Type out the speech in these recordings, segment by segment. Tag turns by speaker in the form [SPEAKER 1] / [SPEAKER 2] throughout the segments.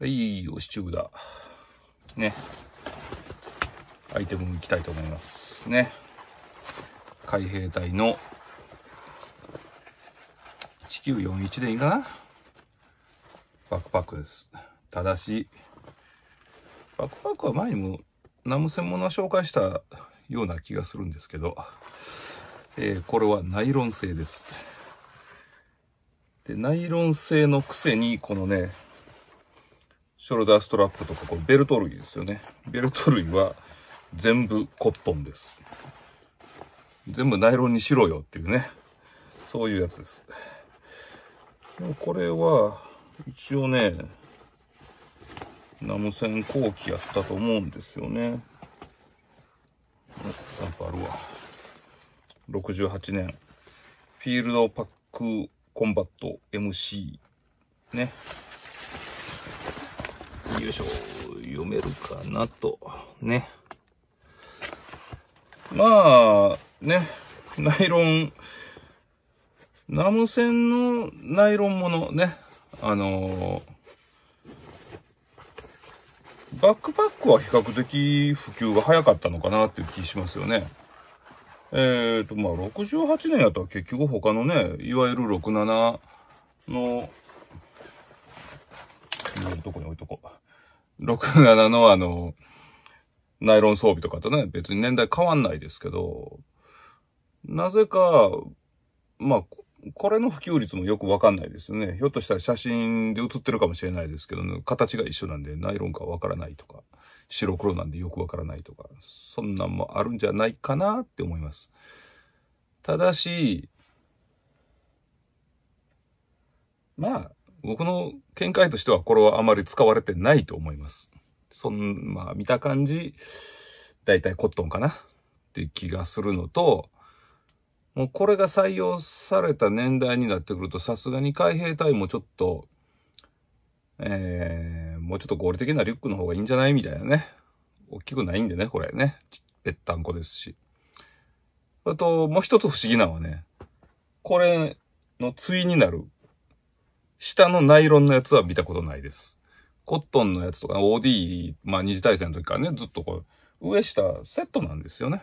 [SPEAKER 1] はい、おしちゅうだ。ね。アイテムもいきたいと思います。ね。海兵隊の1941でいいかなバックパックです。ただし、バックパックは前にもナも専門の紹介したような気がするんですけど、えー、これはナイロン製です。で、ナイロン製のくせに、このね、ショルダーストラップとか、これベルト類ですよね。ベルト類は全部コットンです。全部ナイロンにしろよっていうね。そういうやつです。これは、一応ね、ナムセン後期やったと思うんですよね。スタンプあるわ。68年、フィールドパックコンバット MC ね。よいしょ、読めるかなと、ね。まあ、ね、ナイロン、ナム線のナイロンものね、あのー、バックパックは比較的普及が早かったのかなっていう気しますよね。えっ、ー、と、まあ、68年やったら結局他のね、いわゆる67の、どこに置いとこう。67のあの、ナイロン装備とかとね、別に年代変わんないですけど、なぜか、まあ、これの普及率もよくわかんないですよね。ひょっとしたら写真で写ってるかもしれないですけど、ね、形が一緒なんでナイロンかわからないとか、白黒なんでよくわからないとか、そんなんもあるんじゃないかなって思います。ただし、まあ、僕の見解としてはこれはあまり使われてないと思います。そん、まあ見た感じ、だいたいコットンかなって気がするのと、もうこれが採用された年代になってくるとさすがに海兵隊もちょっと、えー、もうちょっと合理的なリュックの方がいいんじゃないみたいなね。大きくないんでね、これね。ぺったんこですし。あと、もう一つ不思議なのはね、これの対になる下のナイロンのやつは見たことないです。コットンのやつとか、OD、まあ二次大戦の時からね、ずっとこう、上下セットなんですよね。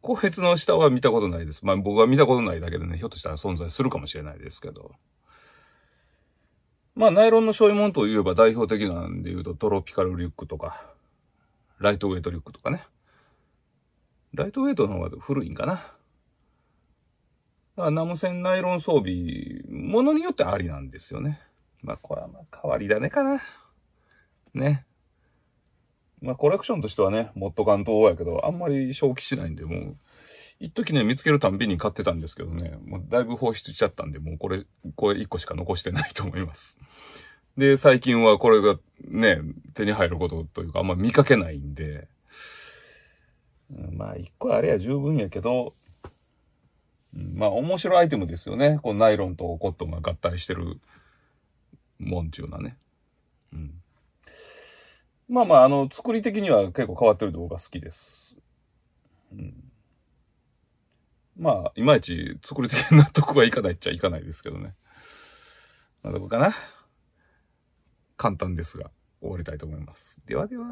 [SPEAKER 1] 個別の下は見たことないです。まあ僕は見たことないだけでね、ひょっとしたら存在するかもしれないですけど。まあナイロンの醤油物といえば代表的なんで言うとトロピカルリュックとか、ライトウェイトリュックとかね。ライトウェイトの方が古いんかな。ナムセンナイロン装備、ものによってありなんですよね。まあ、これはまあ、変わり種かな。ね。まあ、コレクションとしてはね、持っとかんとやけど、あんまり消費しないんで、もう、一時ね、見つけるたんびに買ってたんですけどね、もうだいぶ放出しちゃったんで、もうこれ、これ一個しか残してないと思います。で、最近はこれがね、手に入ることというか、あんま見かけないんで、まあ、一個あれや十分やけど、まあ、面白いアイテムですよね。このナイロンとコットンが合体してるもんちゅうなね。うん。まあまあ、あの、作り的には結構変わってる動画好きです。うん。まあ、いまいち作り的に納得はいかないっちゃいかないですけどね。などこかな簡単ですが、終わりたいと思います。ではでは。